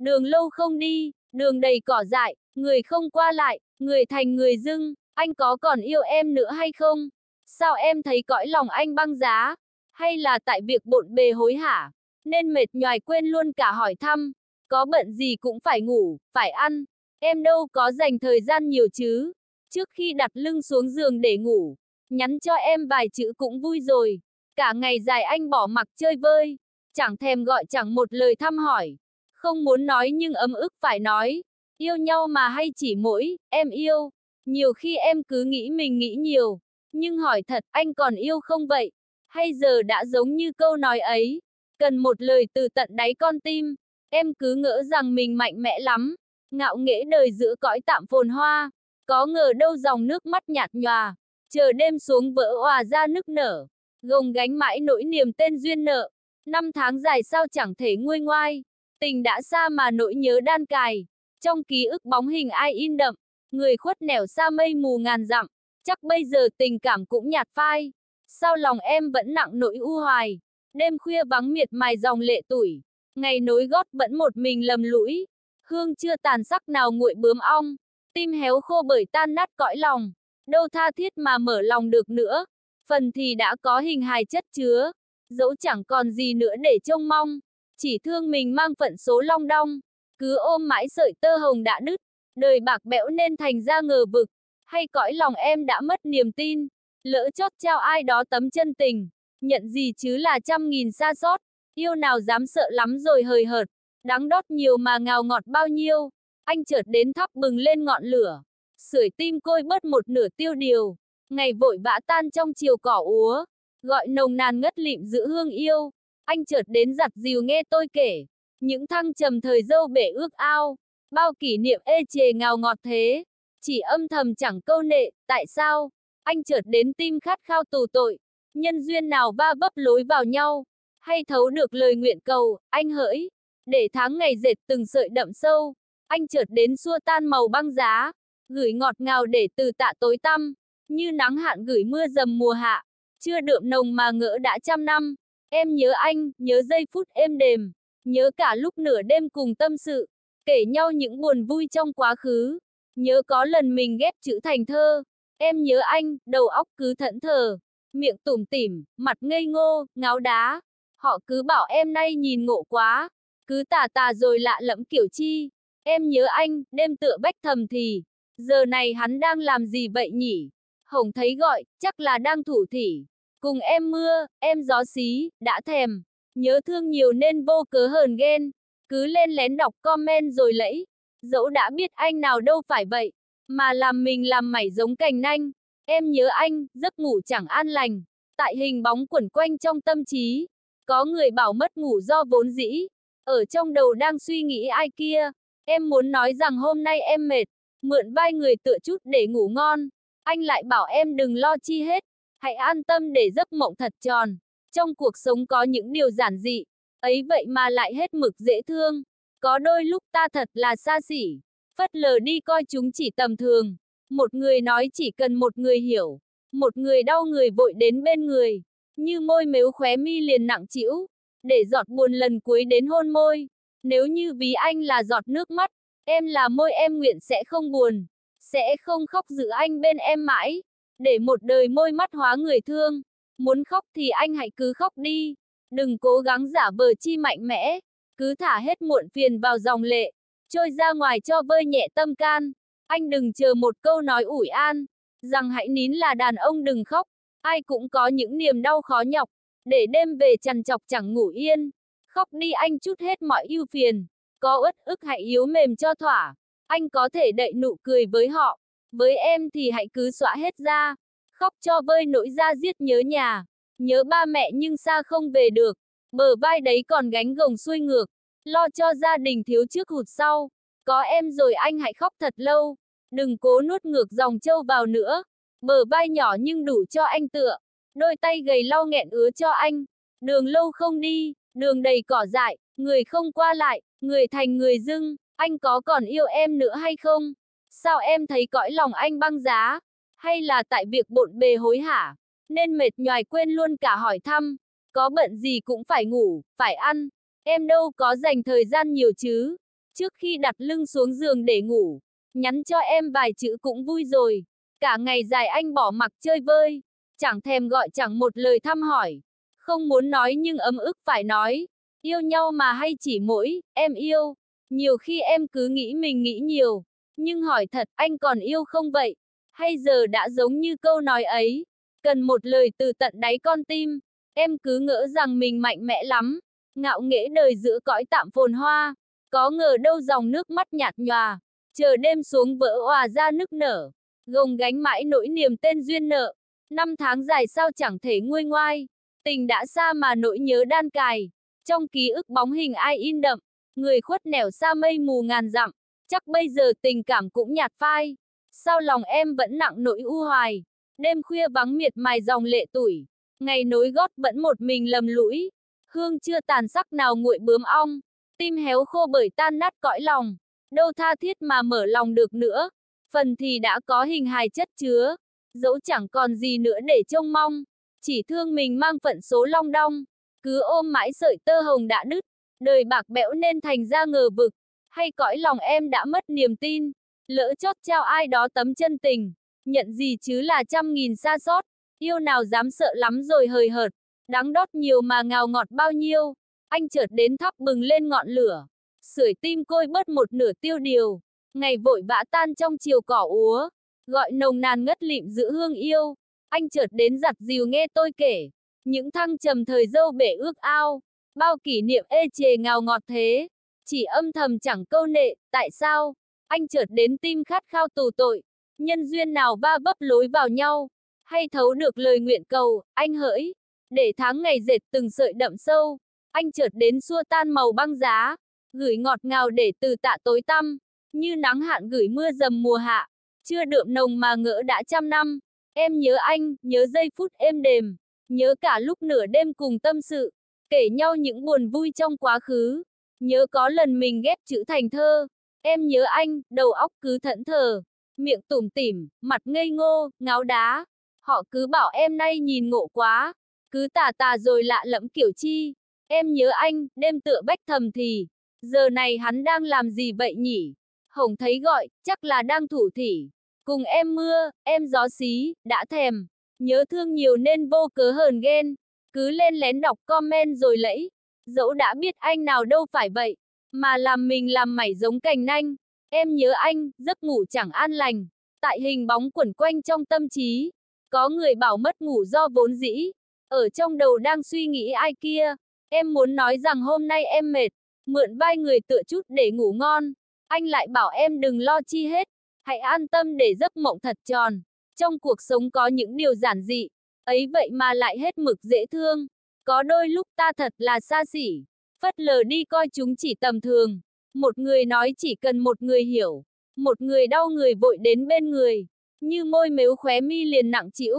đường lâu không đi, đường đầy cỏ dại, người không qua lại, người thành người dưng, anh có còn yêu em nữa hay không? Sao em thấy cõi lòng anh băng giá? Hay là tại việc bộn bề hối hả? Nên mệt nhoài quên luôn cả hỏi thăm, có bận gì cũng phải ngủ, phải ăn, em đâu có dành thời gian nhiều chứ. Trước khi đặt lưng xuống giường để ngủ, nhắn cho em vài chữ cũng vui rồi. Cả ngày dài anh bỏ mặc chơi vơi, chẳng thèm gọi chẳng một lời thăm hỏi. Không muốn nói nhưng ấm ức phải nói. Yêu nhau mà hay chỉ mỗi, em yêu. Nhiều khi em cứ nghĩ mình nghĩ nhiều. Nhưng hỏi thật, anh còn yêu không vậy? Hay giờ đã giống như câu nói ấy? Cần một lời từ tận đáy con tim. Em cứ ngỡ rằng mình mạnh mẽ lắm. Ngạo nghễ đời giữa cõi tạm phồn hoa. Có ngờ đâu dòng nước mắt nhạt nhòa. Chờ đêm xuống vỡ hòa ra nức nở gồng gánh mãi nỗi niềm tên duyên nợ. Năm tháng dài sao chẳng thể nguôi ngoai. Tình đã xa mà nỗi nhớ đan cài. Trong ký ức bóng hình ai in đậm, người khuất nẻo xa mây mù ngàn dặm, chắc bây giờ tình cảm cũng nhạt phai. Sao lòng em vẫn nặng nỗi u hoài, đêm khuya vắng miệt mài dòng lệ tuổi, ngày nối gót vẫn một mình lầm lũi, hương chưa tàn sắc nào nguội bướm ong, tim héo khô bởi tan nát cõi lòng, đâu tha thiết mà mở lòng được nữa, phần thì đã có hình hài chất chứa, dẫu chẳng còn gì nữa để trông mong chỉ thương mình mang phận số long đong, cứ ôm mãi sợi tơ hồng đã đứt, đời bạc bẽo nên thành ra ngờ vực, hay cõi lòng em đã mất niềm tin, lỡ chót trao ai đó tấm chân tình, nhận gì chứ là trăm nghìn xa xót, yêu nào dám sợ lắm rồi hời hợt, đáng đót nhiều mà ngào ngọt bao nhiêu, anh chợt đến thắp bừng lên ngọn lửa, sưởi tim côi bớt một nửa tiêu điều, ngày vội vã tan trong chiều cỏ úa, gọi nồng nàn ngất lịm giữ hương yêu, anh chợt đến giặt dìu nghe tôi kể. Những thăng trầm thời dâu bể ước ao, bao kỷ niệm ê chề ngào ngọt thế. Chỉ âm thầm chẳng câu nệ, tại sao? Anh chợt đến tim khát khao tù tội. Nhân duyên nào va vấp lối vào nhau, hay thấu được lời nguyện cầu, anh hỡi. Để tháng ngày dệt từng sợi đậm sâu, anh chợt đến xua tan màu băng giá, gửi ngọt ngào để từ tạ tối tăm, như nắng hạn gửi mưa dầm mùa hạ, chưa đượm nồng mà ngỡ đã trăm năm. Em nhớ anh, nhớ giây phút êm đềm, nhớ cả lúc nửa đêm cùng tâm sự, kể nhau những buồn vui trong quá khứ. Nhớ có lần mình ghép chữ thành thơ, em nhớ anh, đầu óc cứ thẫn thờ, miệng tủm tỉm, mặt ngây ngô, ngáo đá. Họ cứ bảo em nay nhìn ngộ quá, cứ tà tà rồi lạ lẫm kiểu chi. Em nhớ anh, đêm tựa bách thầm thì, giờ này hắn đang làm gì vậy nhỉ? Hồng thấy gọi, chắc là đang thủ thỉ. Cùng em mưa, em gió xí, đã thèm. Nhớ thương nhiều nên vô cớ hờn ghen. Cứ lên lén đọc comment rồi lẫy. Dẫu đã biết anh nào đâu phải vậy. Mà làm mình làm mảy giống cành nanh. Em nhớ anh, giấc ngủ chẳng an lành. Tại hình bóng quẩn quanh trong tâm trí. Có người bảo mất ngủ do vốn dĩ. Ở trong đầu đang suy nghĩ ai kia. Em muốn nói rằng hôm nay em mệt. Mượn vai người tựa chút để ngủ ngon. Anh lại bảo em đừng lo chi hết. Hãy an tâm để giấc mộng thật tròn. Trong cuộc sống có những điều giản dị, ấy vậy mà lại hết mực dễ thương. Có đôi lúc ta thật là xa xỉ, phất lờ đi coi chúng chỉ tầm thường. Một người nói chỉ cần một người hiểu, một người đau người vội đến bên người, như môi mếu khóe mi liền nặng chịu, để giọt buồn lần cuối đến hôn môi. Nếu như ví anh là giọt nước mắt, em là môi em nguyện sẽ không buồn, sẽ không khóc giữ anh bên em mãi để một đời môi mắt hóa người thương. Muốn khóc thì anh hãy cứ khóc đi, đừng cố gắng giả vờ chi mạnh mẽ, cứ thả hết muộn phiền vào dòng lệ, trôi ra ngoài cho vơi nhẹ tâm can. Anh đừng chờ một câu nói ủi an, rằng hãy nín là đàn ông đừng khóc, ai cũng có những niềm đau khó nhọc, để đêm về chằn chọc chẳng ngủ yên. Khóc đi anh chút hết mọi ưu phiền, có uất ức hãy yếu mềm cho thỏa, anh có thể đậy nụ cười với họ. Với em thì hãy cứ xóa hết ra, khóc cho vơi nỗi ra giết nhớ nhà, nhớ ba mẹ nhưng xa không về được, bờ vai đấy còn gánh gồng xuôi ngược, lo cho gia đình thiếu trước hụt sau, có em rồi anh hãy khóc thật lâu, đừng cố nuốt ngược dòng châu vào nữa, bờ vai nhỏ nhưng đủ cho anh tựa, đôi tay gầy lau nghẹn ứa cho anh, đường lâu không đi, đường đầy cỏ dại, người không qua lại, người thành người dưng, anh có còn yêu em nữa hay không? Sao em thấy cõi lòng anh băng giá? Hay là tại việc bộn bề hối hả? Nên mệt nhoài quên luôn cả hỏi thăm. Có bận gì cũng phải ngủ, phải ăn. Em đâu có dành thời gian nhiều chứ. Trước khi đặt lưng xuống giường để ngủ, nhắn cho em vài chữ cũng vui rồi. Cả ngày dài anh bỏ mặc chơi vơi. Chẳng thèm gọi chẳng một lời thăm hỏi. Không muốn nói nhưng ấm ức phải nói. Yêu nhau mà hay chỉ mỗi, em yêu. Nhiều khi em cứ nghĩ mình nghĩ nhiều nhưng hỏi thật, anh còn yêu không vậy? Hay giờ đã giống như câu nói ấy? Cần một lời từ tận đáy con tim. Em cứ ngỡ rằng mình mạnh mẽ lắm. Ngạo nghễ đời giữa cõi tạm phồn hoa. Có ngờ đâu dòng nước mắt nhạt nhòa. Chờ đêm xuống vỡ hòa ra nức nở. Gồng gánh mãi nỗi niềm tên duyên nợ. Năm tháng dài sao chẳng thể nguôi ngoai. Tình đã xa mà nỗi nhớ đan cài. Trong ký ức bóng hình ai in đậm. Người khuất nẻo xa mây mù ngàn dặm chắc bây giờ tình cảm cũng nhạt phai. Sao lòng em vẫn nặng nỗi u hoài? Đêm khuya vắng miệt mài dòng lệ tuổi. Ngày nối gót vẫn một mình lầm lũi. Hương chưa tàn sắc nào nguội bướm ong. Tim héo khô bởi tan nát cõi lòng. Đâu tha thiết mà mở lòng được nữa. Phần thì đã có hình hài chất chứa. Dẫu chẳng còn gì nữa để trông mong. Chỉ thương mình mang phận số long đong. Cứ ôm mãi sợi tơ hồng đã đứt. Đời bạc bẽo nên thành ra ngờ vực hay cõi lòng em đã mất niềm tin, lỡ chốt trao ai đó tấm chân tình, nhận gì chứ là trăm nghìn xa xót, yêu nào dám sợ lắm rồi hời hợt, đắng đót nhiều mà ngào ngọt bao nhiêu, anh chợt đến thắp bừng lên ngọn lửa, sưởi tim côi bớt một nửa tiêu điều, ngày vội vã tan trong chiều cỏ úa, gọi nồng nàn ngất lịm giữ hương yêu, anh chợt đến giặt dìu nghe tôi kể, những thăng trầm thời dâu bể ước ao, bao kỷ niệm ê chề ngào ngọt thế chỉ âm thầm chẳng câu nệ, tại sao? Anh chợt đến tim khát khao tù tội, nhân duyên nào ba bấp lối vào nhau, hay thấu được lời nguyện cầu, anh hỡi, để tháng ngày dệt từng sợi đậm sâu, anh chợt đến xua tan màu băng giá, gửi ngọt ngào để từ tạ tối tăm, như nắng hạn gửi mưa dầm mùa hạ, chưa đượm nồng mà ngỡ đã trăm năm, em nhớ anh, nhớ giây phút êm đềm, nhớ cả lúc nửa đêm cùng tâm sự, kể nhau những buồn vui trong quá khứ, Nhớ có lần mình ghép chữ thành thơ, em nhớ anh, đầu óc cứ thẫn thờ, miệng tủm tỉm, mặt ngây ngô, ngáo đá. Họ cứ bảo em nay nhìn ngộ quá, cứ tà tà rồi lạ lẫm kiểu chi. Em nhớ anh, đêm tựa bách thầm thì, giờ này hắn đang làm gì vậy nhỉ? Hồng thấy gọi, chắc là đang thủ thỉ. Cùng em mưa, em gió xí, đã thèm. Nhớ thương nhiều nên vô cớ hờn ghen. Cứ lên lén đọc comment rồi lẫy. Dẫu đã biết anh nào đâu phải vậy, mà làm mình làm mảy giống cành nanh. Em nhớ anh, giấc ngủ chẳng an lành, tại hình bóng quẩn quanh trong tâm trí. Có người bảo mất ngủ do vốn dĩ, ở trong đầu đang suy nghĩ ai kia. Em muốn nói rằng hôm nay em mệt, mượn vai người tựa chút để ngủ ngon. Anh lại bảo em đừng lo chi hết, hãy an tâm để giấc mộng thật tròn. Trong cuộc sống có những điều giản dị, ấy vậy mà lại hết mực dễ thương có đôi lúc ta thật là xa xỉ, phất lờ đi coi chúng chỉ tầm thường. Một người nói chỉ cần một người hiểu, một người đau người vội đến bên người, như môi mếu khóe mi liền nặng chịu,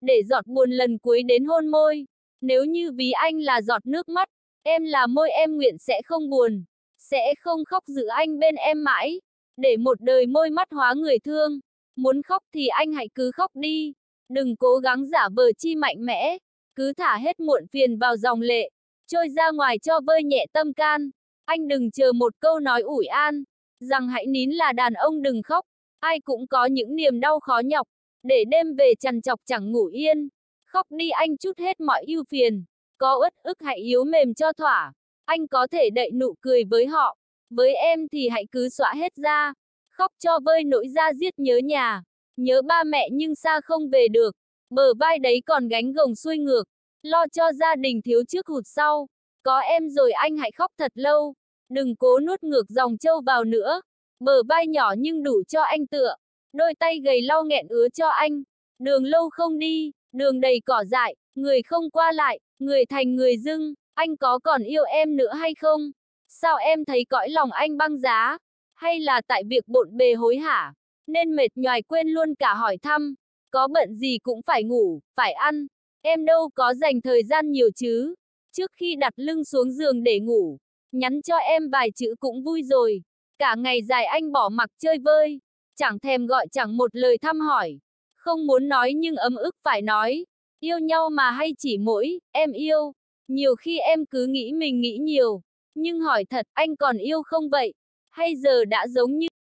để giọt buồn lần cuối đến hôn môi. Nếu như ví anh là giọt nước mắt, em là môi em nguyện sẽ không buồn, sẽ không khóc giữ anh bên em mãi, để một đời môi mắt hóa người thương. Muốn khóc thì anh hãy cứ khóc đi, đừng cố gắng giả vờ chi mạnh mẽ, cứ thả hết muộn phiền vào dòng lệ, trôi ra ngoài cho vơi nhẹ tâm can. Anh đừng chờ một câu nói ủi an, rằng hãy nín là đàn ông đừng khóc. Ai cũng có những niềm đau khó nhọc, để đêm về chằn chọc chẳng ngủ yên. Khóc đi anh chút hết mọi ưu phiền, có uất ức hãy yếu mềm cho thỏa. Anh có thể đậy nụ cười với họ, với em thì hãy cứ xóa hết ra. Khóc cho vơi nỗi ra giết nhớ nhà, nhớ ba mẹ nhưng xa không về được bờ vai đấy còn gánh gồng xuôi ngược, lo cho gia đình thiếu trước hụt sau. Có em rồi anh hãy khóc thật lâu, đừng cố nuốt ngược dòng châu vào nữa. Bờ vai nhỏ nhưng đủ cho anh tựa, đôi tay gầy lau nghẹn ứa cho anh. Đường lâu không đi, đường đầy cỏ dại, người không qua lại, người thành người dưng, anh có còn yêu em nữa hay không? Sao em thấy cõi lòng anh băng giá? Hay là tại việc bộn bề hối hả? Nên mệt nhoài quên luôn cả hỏi thăm có bận gì cũng phải ngủ, phải ăn. Em đâu có dành thời gian nhiều chứ. Trước khi đặt lưng xuống giường để ngủ, nhắn cho em vài chữ cũng vui rồi. Cả ngày dài anh bỏ mặc chơi vơi, chẳng thèm gọi chẳng một lời thăm hỏi. Không muốn nói nhưng ấm ức phải nói. Yêu nhau mà hay chỉ mỗi, em yêu. Nhiều khi em cứ nghĩ mình nghĩ nhiều. Nhưng hỏi thật, anh còn yêu không vậy? Hay giờ đã giống như...